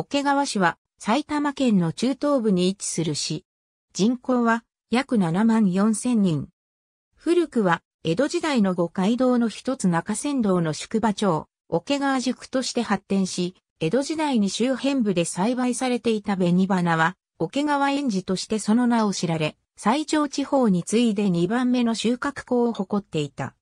桶川市は埼玉県の中東部に位置する市。人口は約7万4千人。古くは江戸時代の五街道の一つ中山道の宿場町、桶川宿として発展し、江戸時代に周辺部で栽培されていた紅花は、桶川園児としてその名を知られ、最上地方に次いで2番目の収穫校を誇っていた。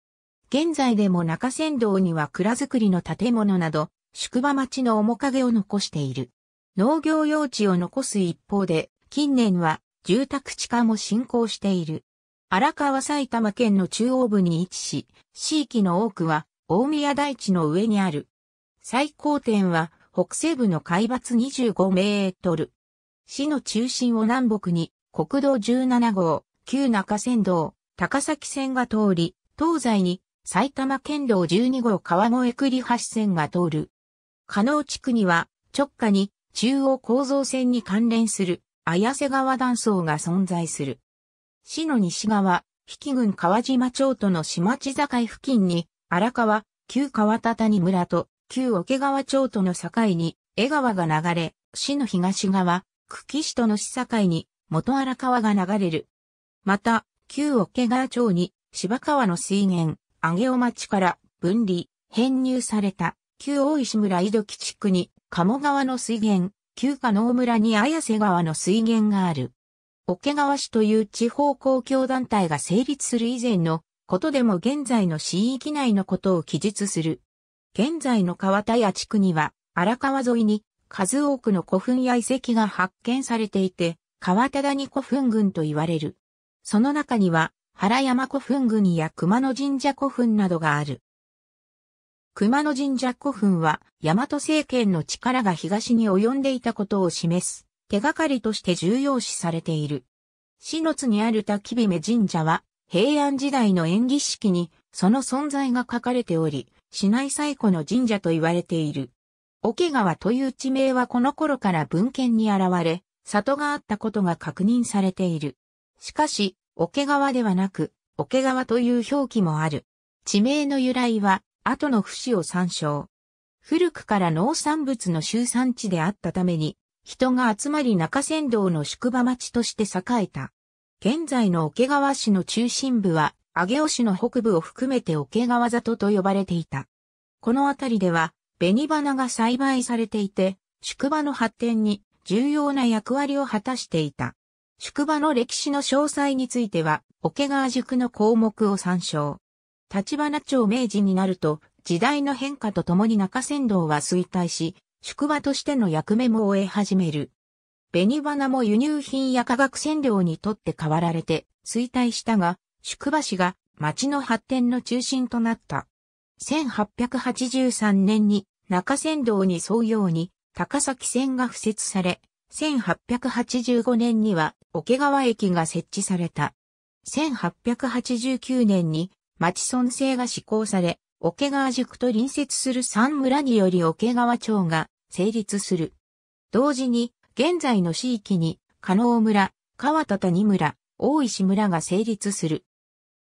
現在でも中山道には蔵造りの建物など、宿場町の面影を残している。農業用地を残す一方で、近年は住宅地化も進行している。荒川埼玉県の中央部に位置し、地域の多くは大宮台地の上にある。最高点は北西部の海抜25メートル。市の中心を南北に国道17号、旧中山道、高崎線が通り、東西に埼玉県道12号川越栗橋線が通る。加納地区には直下に中央構造線に関連する綾瀬川断層が存在する。市の西側、比企郡川島町との島地境付近に荒川、旧川畳谷村と旧桶川町との境に江川が流れ、市の東側、久喜市との市境に元荒川が流れる。また、旧桶川町に芝川の水源、上尾町から分離、編入された旧大石村井戸基地区に鴨川の水源、旧加納村に綾瀬川の水源がある。桶川市という地方公共団体が成立する以前のことでも現在の市域内のことを記述する。現在の川田屋地区には荒川沿いに数多くの古墳や遺跡が発見されていて、川田谷古墳群と言われる。その中には原山古墳群や熊野神社古墳などがある。熊野神社古墳は、大和政権の力が東に及んでいたことを示す、手がかりとして重要視されている。市の津にある滝姫神社は、平安時代の演技式に、その存在が書かれており、市内最古の神社と言われている。桶川という地名はこの頃から文献に現れ、里があったことが確認されている。しかし、桶川ではなく、桶川という表記もある。地名の由来は、後の節を参照。古くから農産物の集産地であったために、人が集まり中山道の宿場町として栄えた。現在の桶川市の中心部は、上尾市の北部を含めて桶川里と呼ばれていた。この辺りでは、紅花が栽培されていて、宿場の発展に重要な役割を果たしていた。宿場の歴史の詳細については、桶川塾の項目を参照。立花町明治になると、時代の変化とともに中山道は衰退し、宿場としての役目も終え始める。紅花も輸入品や化学染料にとって変わられて衰退したが、宿場市が町の発展の中心となった。1883年に中山道に沿うように高崎線が付設され、1885年には桶川駅が設置された。1889年に町村制が施行され、桶川塾と隣接する三村により桶川町が成立する。同時に、現在の市域に、加納村、川田谷村、大石村が成立する。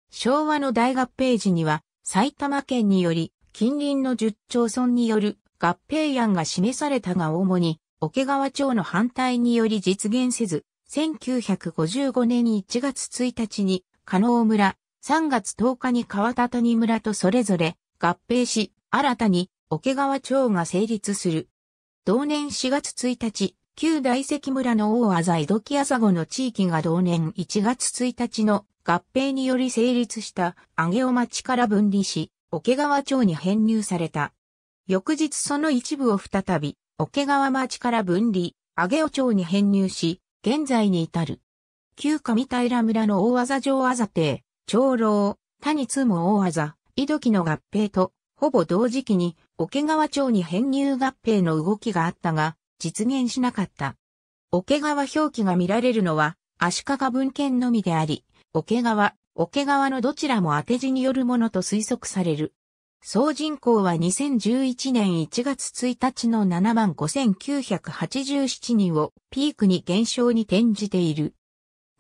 昭和の大合併時には、埼玉県により、近隣の十町村による合併案が示されたが主に、桶川町の反対により実現せず、1955年1月1日に、加納村、3月10日に川田谷村とそれぞれ合併し、新たに桶川町が成立する。同年4月1日、旧大石村の大技井戸木朝子の地域が同年1月1日の合併により成立した上尾町から分離し、桶川町に編入された。翌日その一部を再び、桶川町から分離、上尾町に編入し、現在に至る。旧上平村の大技城あざ亭、長老、谷津も大技、井戸木の合併と、ほぼ同時期に、桶川町に編入合併の動きがあったが、実現しなかった。桶川表記が見られるのは、足利文献のみであり、桶川、桶川のどちらも当て字によるものと推測される。総人口は2011年1月1日の7万5987人をピークに減少に転じている。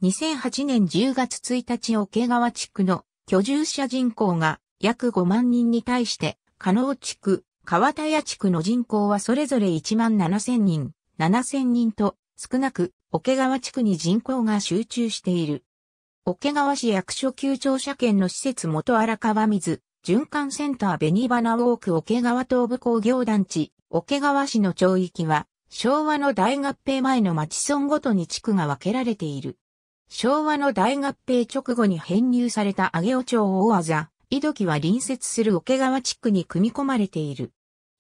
2008年10月1日桶川地区の居住者人口が約5万人に対して、加納地区、川田屋地区の人口はそれぞれ1万7千人、7千人と少なく、桶川地区に人口が集中している。桶川市役所旧庁舎圏の施設元荒川水、循環センター紅花ウォーク桶川東部工業団地、桶川市の町域は、昭和の大合併前の町村ごとに地区が分けられている。昭和の大合併直後に編入された上尾町大技、井戸木は隣接する桶川地区に組み込まれている。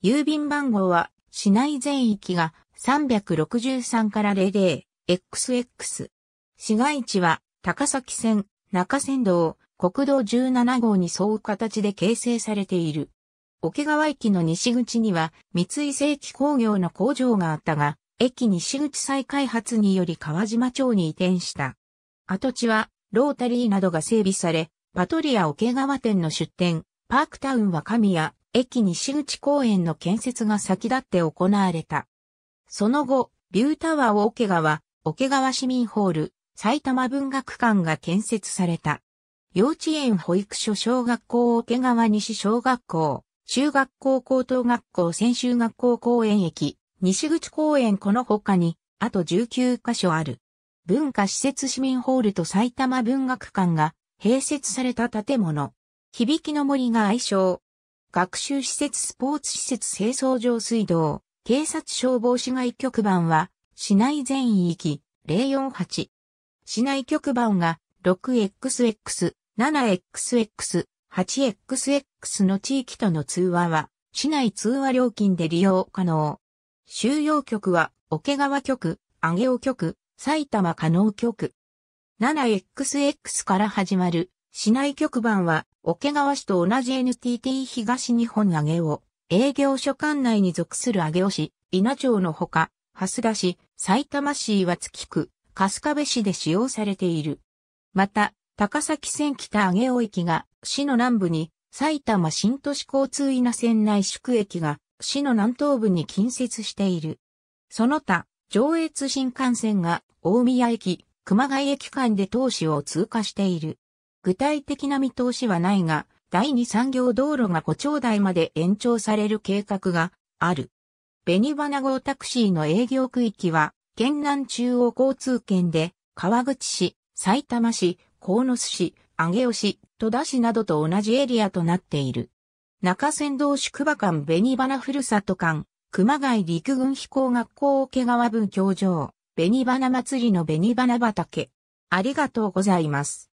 郵便番号は、市内全域が363から 00XX。市街地は、高崎線、中山道、国道17号に沿う形で形成されている。桶川駅の西口には、三井正規工業の工場があったが、駅西口再開発により川島町に移転した。跡地は、ロータリーなどが整備され、パトリア桶川店の出店、パークタウンは神谷、駅西口公園の建設が先立って行われた。その後、ビュータワー桶川、桶川市民ホール、埼玉文学館が建設された。幼稚園保育所小学校桶川西小学校、中学校高等学校専修学校公園駅、西口公園この他に、あと19カ所ある。文化施設市民ホールと埼玉文学館が併設された建物。響きの森が愛称。学習施設スポーツ施設清掃場水道、警察消防市街局番は、市内全域、048。市内局番が、6XX、7XX、8XX の地域との通話は、市内通話料金で利用可能。収容局は、桶川局、上尾局、埼玉加納局。7XX から始まる市内局番は、桶川市と同じ NTT 東日本上尾、営業所管内に属する上尾市、稲町のほか、蓮田市、埼玉市岩月区、春日部市で使用されている。また、高崎線北上尾駅が市の南部に、埼玉新都市交通稲線内宿駅が市の南東部に近接している。その他、上越新幹線が大宮駅、熊谷駅間で投資を通過している。具体的な見通しはないが、第二産業道路が五丁台まで延長される計画がある。紅花号タクシーの営業区域は、県南中央交通圏で、川口市、埼玉市、鴻巣市、上尾市、戸田市などと同じエリアとなっている。中山道宿場間紅花ふるさと館、熊谷陸軍飛行学校桶川分教場、紅花祭りの紅花畑。ありがとうございます。